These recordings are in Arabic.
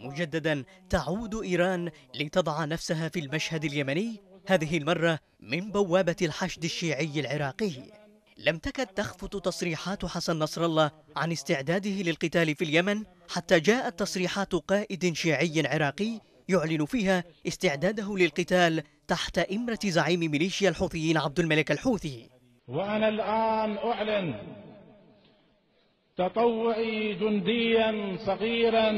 مجددا تعود إيران لتضع نفسها في المشهد اليمني هذه المرة من بوابة الحشد الشيعي العراقي لم تكد تخفت تصريحات حسن نصر الله عن استعداده للقتال في اليمن حتى جاءت تصريحات قائد شيعي عراقي يعلن فيها استعداده للقتال تحت إمرة زعيم ميليشيا الحوثيين عبد الملك الحوثي وأنا الآن أعلن تطوعي جنديا صغيرا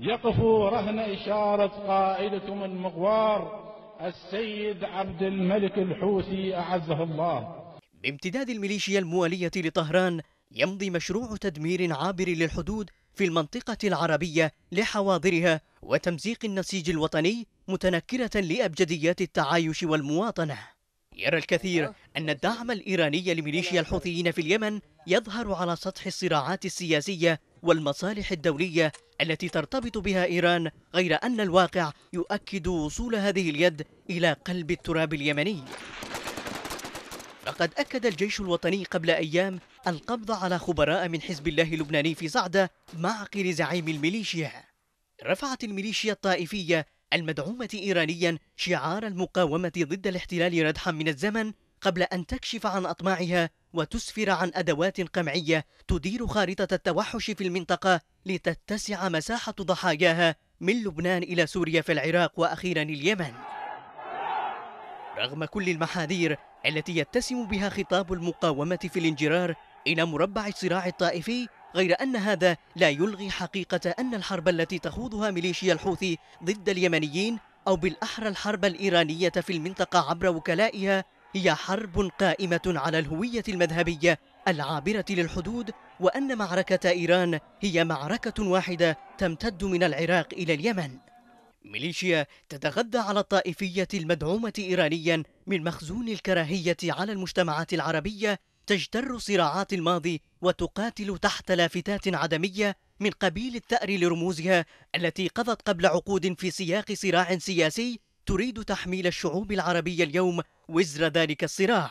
يقف رهن إشارة قائدكم المغوار السيد عبد الملك الحوثي أعزه الله بامتداد الميليشيا الموالية لطهران يمضي مشروع تدمير عابر للحدود في المنطقة العربية لحواضرها وتمزيق النسيج الوطني متنكرة لأبجديات التعايش والمواطنة يرى الكثير آه. أن الدعم الإيراني لميليشيا الحوثيين في اليمن يظهر على سطح الصراعات السياسية والمصالح الدولية التي ترتبط بها إيران غير أن الواقع يؤكد وصول هذه اليد إلى قلب التراب اليمني لقد أكد الجيش الوطني قبل أيام القبض على خبراء من حزب الله اللبناني في صعدة معقل زعيم الميليشيا رفعت الميليشيا الطائفية المدعومة إيرانيا شعار المقاومة ضد الاحتلال ردحا من الزمن قبل أن تكشف عن أطماعها وتسفر عن أدوات قمعية تدير خارطة التوحش في المنطقة لتتسع مساحة ضحاياها من لبنان إلى سوريا في العراق وأخيرا اليمن رغم كل المحاذير التي يتسم بها خطاب المقاومة في الانجرار إلى مربع الصراع الطائفي غير أن هذا لا يلغي حقيقة أن الحرب التي تخوضها ميليشيا الحوثي ضد اليمنيين أو بالأحرى الحرب الإيرانية في المنطقة عبر وكلائها هي حرب قائمة على الهوية المذهبية العابرة للحدود وأن معركة إيران هي معركة واحدة تمتد من العراق إلى اليمن ميليشيا تتغذى على الطائفية المدعومة إيرانيا من مخزون الكراهية على المجتمعات العربية تجتر صراعات الماضي وتقاتل تحت لافتات عدمية من قبيل الثأر لرموزها التي قضت قبل عقود في سياق صراع سياسي تريد تحميل الشعوب العربية اليوم وزر ذلك الصراع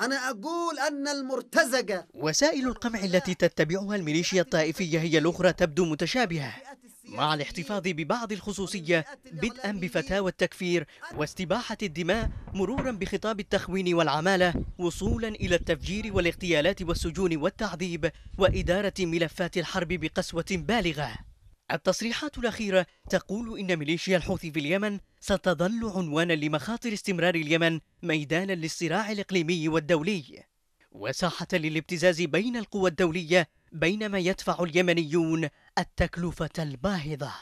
أنا أقول أن المرتزقة وسائل القمع التي تتبعها الميليشيا الطائفية هي الأخرى تبدو متشابهة مع الاحتفاظ ببعض الخصوصية بدءا بفتاوى التكفير واستباحة الدماء مرورا بخطاب التخوين والعمالة وصولا إلى التفجير والاغتيالات والسجون والتعذيب وإدارة ملفات الحرب بقسوة بالغة التصريحات الأخيرة تقول إن ميليشيا الحوثي في اليمن ستظل عنوانا لمخاطر استمرار اليمن ميدانا للصراع الإقليمي والدولي وساحة للابتزاز بين القوى الدولية بينما يدفع اليمنيون التكلفة الباهظة